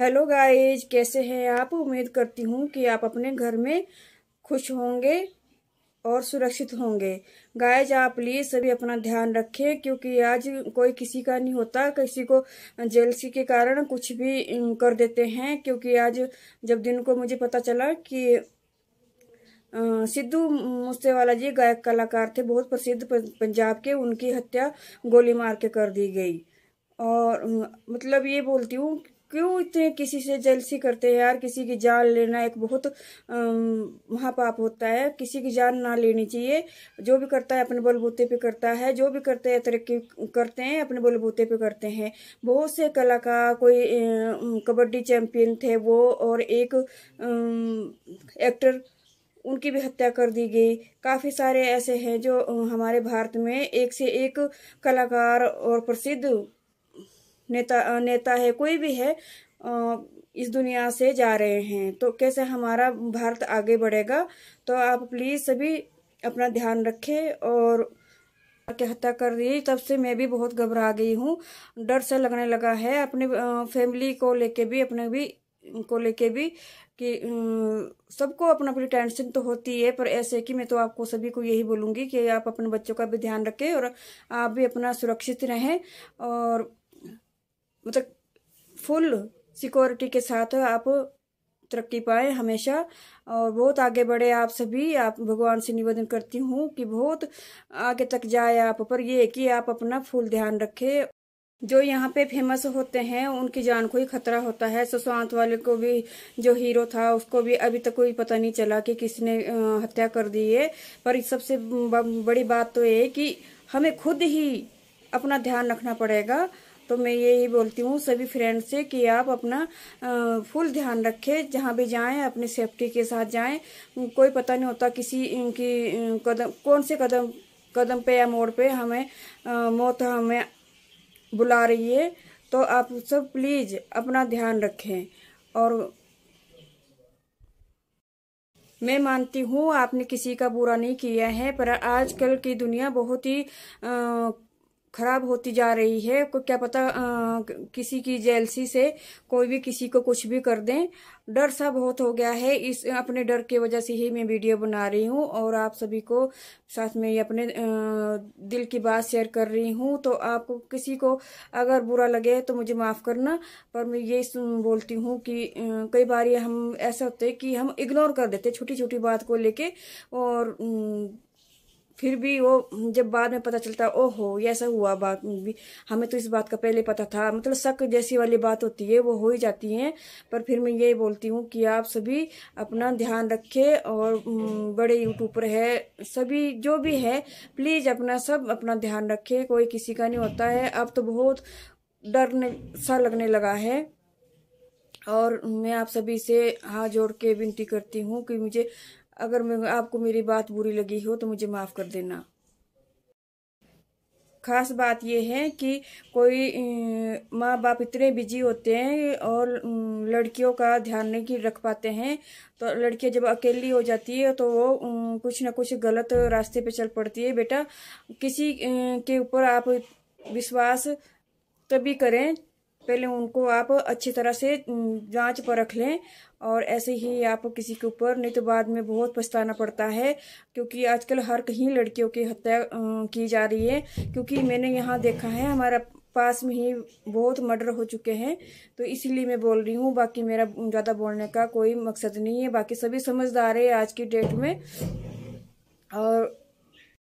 hello guys कैसे हैं आप उम्मीद करती हूँ कि आप अपने घर में खुश होंगे और सुरक्षित होंगे गाइज आप प्लीज़ सभी अपना ध्यान रखें क्योंकि आज कोई किसी का नहीं होता किसी को जेलसी के कारण कुछ भी कर देते हैं क्योंकि आज जब दिन को मुझे पता चला कि सिद्धू मूसेवाला जी गायक कलाकार थे बहुत प्रसिद्ध पंजाब के उनकी हत्या गोली मार के कर दी गई और मतलब ये बोलती हूँ क्यों इतने किसी से जलसी करते हैं यार किसी की जान लेना एक बहुत महापाप होता है किसी की जान ना लेनी चाहिए जो भी करता है अपने बलबूते पे करता है जो भी करते हैं तरक्की करते हैं अपने बलबूते पे करते हैं बहुत से कलाकार कोई कबड्डी चैंपियन थे वो और एक एक्टर उनकी भी हत्या कर दी गई काफ़ी सारे ऐसे हैं जो हमारे भारत में एक से एक कलाकार और प्रसिद्ध नेता नेता है कोई भी है इस दुनिया से जा रहे हैं तो कैसे हमारा भारत आगे बढ़ेगा तो आप प्लीज़ सभी अपना ध्यान रखें और के हत्या कर रही तब से मैं भी बहुत घबरा गई हूँ डर से लगने लगा है अपने फैमिली को लेके भी अपने भी को लेके भी कि सबको अपना अपनी टेंशन तो होती है पर ऐसे कि मैं तो आपको सभी को यही बोलूँगी कि आप अपने बच्चों का भी ध्यान रखें और आप भी अपना सुरक्षित रहें और मतलब फुल सिक्योरिटी के साथ आप तरक्की पाए हमेशा और बहुत आगे बढ़े आप सभी आप भगवान से निवेदन करती हूँ कि बहुत आगे तक जाए आप पर ये कि आप अपना फुल ध्यान रखें जो यहाँ पे फेमस होते हैं उनकी जान को ही खतरा होता है सुशांत वाले को भी जो हीरो था उसको भी अभी तक कोई पता नहीं चला कि किसने हत्या कर दी है पर सबसे बड़ी बात तो ये कि हमें खुद ही अपना ध्यान रखना पड़ेगा तो मैं यही बोलती हूँ सभी फ्रेंड से कि आप अपना फुल ध्यान रखें जहाँ भी जाएं अपनी सेफ्टी के साथ जाएं कोई पता नहीं होता किसी की कदम कौन से कदम कदम पे या मोड़ पे हमें मौत हमें बुला रही है तो आप सब प्लीज़ अपना ध्यान रखें और मैं मानती हूँ आपने किसी का बुरा नहीं किया है पर आजकल की दुनिया बहुत ही आ, खराब होती जा रही है को क्या पता आ, किसी की जेलसी से कोई भी किसी को कुछ भी कर दें डर सा बहुत हो गया है इस अपने डर की वजह से ही मैं वीडियो बना रही हूँ और आप सभी को साथ में अपने आ, दिल की बात शेयर कर रही हूँ तो आपको किसी को अगर बुरा लगे तो मुझे माफ़ करना पर मैं ये बोलती हूँ कि आ, कई बार हम ऐसा होते कि हम इग्नोर कर देते छोटी छोटी बात को लेके और फिर भी वो जब बाद में पता चलता है ओहो ये ऐसा हुआ बात भी हमें तो इस बात का पहले पता था मतलब शक जैसी वाली बात होती है वो हो ही जाती है पर फिर मैं ये बोलती हूँ कि आप सभी अपना ध्यान रखें और बड़े यूट्यूबर है सभी जो भी है प्लीज़ अपना सब अपना ध्यान रखें कोई किसी का नहीं होता है अब तो बहुत डरने सा लगने लगा है और मैं आप सभी से हाथ जोड़ के विनती करती हूँ कि मुझे अगर मैं आपको मेरी बात बुरी लगी हो तो मुझे माफ़ कर देना खास बात यह है कि कोई माँ बाप इतने बिजी होते हैं और लड़कियों का ध्यान नहीं रख पाते हैं तो लड़कियाँ जब अकेली हो जाती है तो वो कुछ ना कुछ गलत रास्ते पे चल पड़ती है बेटा किसी के ऊपर आप विश्वास तभी करें पहले उनको आप अच्छी तरह से जांच रख लें और ऐसे ही आप किसी के ऊपर नहीं तो बाद में बहुत पछताना पड़ता है क्योंकि आजकल हर कहीं लड़कियों की हत्या की जा रही है क्योंकि मैंने यहाँ देखा है हमारा पास में ही बहुत मर्डर हो चुके हैं तो इसीलिए मैं बोल रही हूँ बाकी मेरा ज़्यादा बोलने का कोई मकसद नहीं है बाकी सभी समझदार है आज की डेट में और